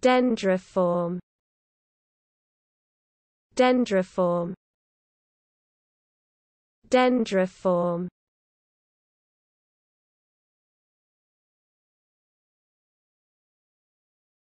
Dendriform Dendriform Dendriform